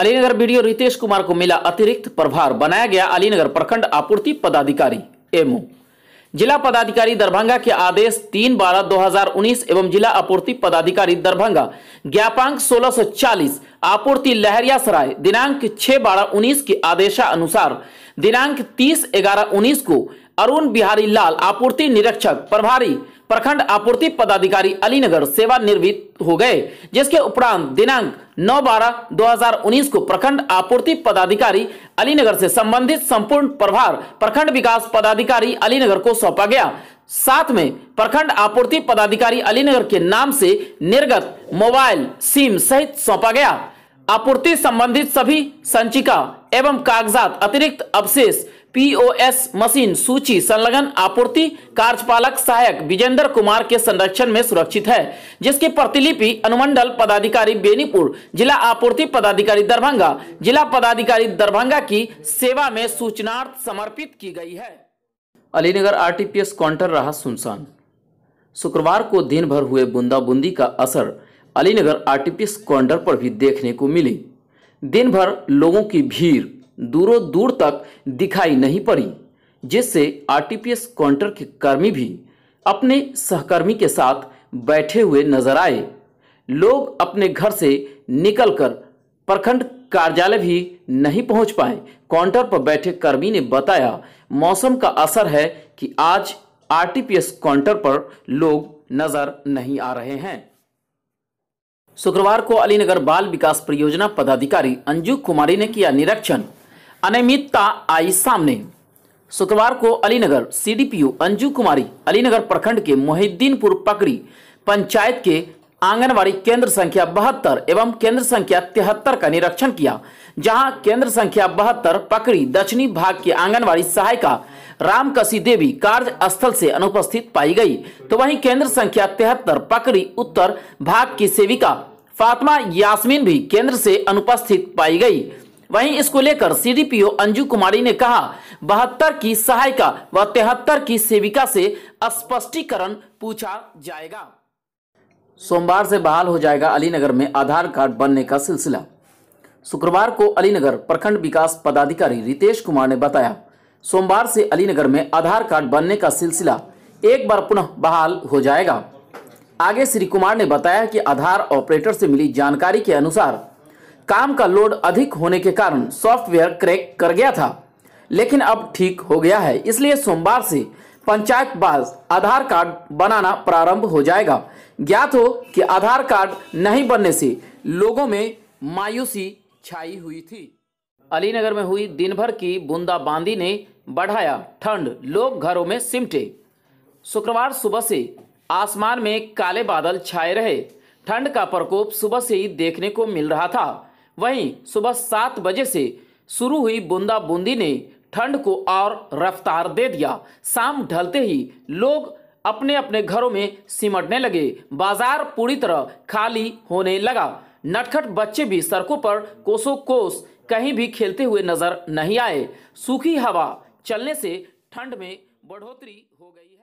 Alinagar video Ritesh Kumar को मिला अतिरिक्त प्रभार बनाया गया अलीनगर प्रखंड आपूर्ति पदाधिकारी एमओ जिला पदाधिकारी दरभंगा के आदेश तीन बारह दो हजार उन्नीस एवं जिला आपूर्ति पदाधिकारी दरभंगा ज्ञापांक चालीस आपूर्ति लहरिया सराय दिनांक छह बारह उन्नीस के आदेशानुसार दिनांक तीस ग्यारह उन्नीस को अरुण बिहारी लाल आपूर्ति निरीक्षक प्रभारी प्रखंड आपूर्ति पदाधिकारी अलीनगर सेवानिवृत्त हो गए जिसके उपरांत दिनांक 9 बारह 2019 को प्रखंड आपूर्ति पदाधिकारी अलीनगर से संबंधित संपूर्ण प्रभार प्रखंड विकास पदाधिकारी अलीनगर को सौंपा गया साथ में प्रखंड आपूर्ति पदाधिकारी अलीनगर के नाम से निर्गत मोबाइल सिम सहित सौंपा गया आपूर्ति संबंधित सभी संचिका एवं कागजात अतिरिक्त अवशेष पीओएस मशीन सूची संलग्न आपूर्ति कार्यपालक सहायक विजेंद्र कुमार के संरक्षण में सुरक्षित है जिसकी प्रतिलिपि अनुमंडल पदाधिकारी बेनीपुर जिला आपूर्ति पदाधिकारी दरभंगा जिला पदाधिकारी दरभंगा की सेवा में सूचनार्थ समर्पित की गई है अलीनगर आरटीपीएस काउंटर रहा सुनसान शुक्रवार को दिन भर हुए बूंदाबूंदी का असर अलीनगर आरटीपीएस काउंटर पर भी देखने को मिली दिन भर लोगों की भीड़ दूरों दूर तक दिखाई नहीं पड़ी जिससे आरटीपीएस काउंटर के कर्मी भी अपने सहकर्मी के साथ बैठे हुए नजर आए लोग अपने घर से निकलकर प्रखंड कार्यालय भी नहीं पहुंच पाए काउंटर पर बैठे कर्मी ने बताया मौसम का असर है कि आज आरटीपीएस काउंटर पर लोग नजर नहीं आ रहे हैं शुक्रवार को अलीनगर बाल विकास परियोजना पदाधिकारी अंजू कुमारी ने किया निरीक्षण अनियमितता आई सामने शुक्रवार को अलीनगर सीडीपीओ अंजू कुमारी अलीनगर प्रखंड के मोहिद्दीनपुर पकड़ी पंचायत के आंगनवाड़ी केंद्र संख्या बहत्तर एवं केंद्र संख्या तिहत्तर का निरीक्षण किया जहां केंद्र संख्या बहत्तर पकड़ी दक्षिणी भाग की आंगनवाड़ी सहायिका रामकसी देवी कार्य स्थल से अनुपस्थित पाई गई तो वहीं केंद्र संख्या तिहत्तर पकड़ी उत्तर भाग की सेविका फातिमा यास्मीन भी केंद्र से अनुपस्थित पाई गई वहीं इसको लेकर सीडीपीओ अंजू कुमारी ने कहा बहत्तर की सहायिका व तिहत्तर की सेविका से स्पष्टीकरण पूछा जाएगा सोमवार से बहाल हो जाएगा अलीनगर में आधार कार्ड बनने का सिलसिला शुक्रवार को अलीनगर प्रखंड विकास पदाधिकारी रितेश कुमार ने बताया सोमवार से अलीनगर में आधार कार्ड बनने का सिलसिला एक बार पुनः बहाल हो जाएगा आगे श्री कुमार ने बताया कि आधार ऑपरेटर से मिली जानकारी के अनुसार काम का लोड अधिक होने के कारण सॉफ्टवेयर क्रैक कर गया था लेकिन अब ठीक हो गया है इसलिए सोमवार से पंचायत बाज आधार कार्ड बनाना प्रारंभ हो जाएगा ज्ञात हो कि आधार कार्ड नहीं बनने से लोगों में मायूसी छाई हुई थी अलीनगर में हुई दिन भर की बूंदाबांदी ने बढ़ाया ठंड लोग घरों में सिमटे शुक्रवार सुबह से आसमान में काले बादल छाए रहे ठंड का प्रकोप सुबह से ही देखने को मिल रहा था वहीं सुबह सात बजे से शुरू हुई बूंदाबूंदी ने ठंड को और रफ्तार दे दिया शाम ढलते ही लोग अपने अपने घरों में सिमटने लगे बाजार पूरी तरह खाली होने लगा नटखट बच्चे भी सड़कों पर कोसों कोस कहीं भी खेलते हुए नजर नहीं आए सूखी हवा चलने से ठंड में बढ़ोतरी हो गई